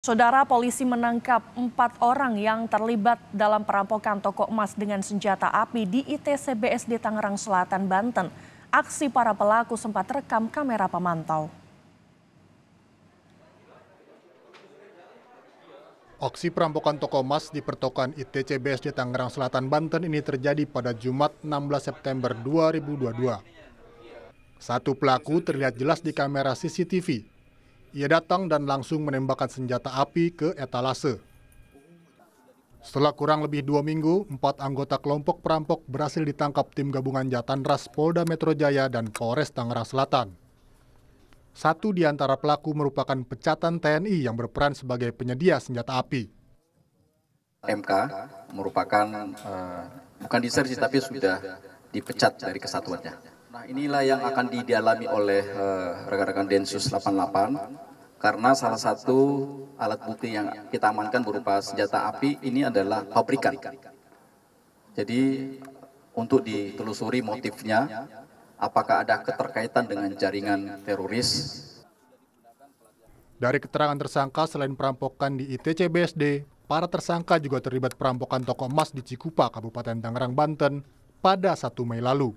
Saudara polisi menangkap empat orang yang terlibat dalam perampokan toko emas dengan senjata api di ITC BSD Tangerang Selatan, Banten. Aksi para pelaku sempat rekam kamera pemantau. Aksi perampokan toko emas di pertokoan ITC BSD Tangerang Selatan, Banten ini terjadi pada Jumat 16 September 2022. Satu pelaku terlihat jelas di kamera CCTV ia datang dan langsung menembakkan senjata api ke etalase. Setelah kurang lebih dua minggu, empat anggota kelompok perampok berhasil ditangkap tim gabungan jatan ras Polda Metro Jaya dan Polres Tangerang Selatan. Satu di antara pelaku merupakan pecatan TNI yang berperan sebagai penyedia senjata api. MK merupakan uh, bukan disersi tapi sudah dipecat dari kesatuannya. Nah inilah yang akan didalami oleh eh, rekan-rekan uh, Densus 88 karena salah satu alat bukti yang kita amankan berupa senjata api ini adalah pabrikan. Jadi untuk ditelusuri motifnya apakah ada keterkaitan dengan jaringan teroris. Dari keterangan tersangka selain perampokan di ITC BSD, para tersangka juga terlibat perampokan toko emas di Cikupa, Kabupaten Tangerang, Banten pada 1 Mei lalu.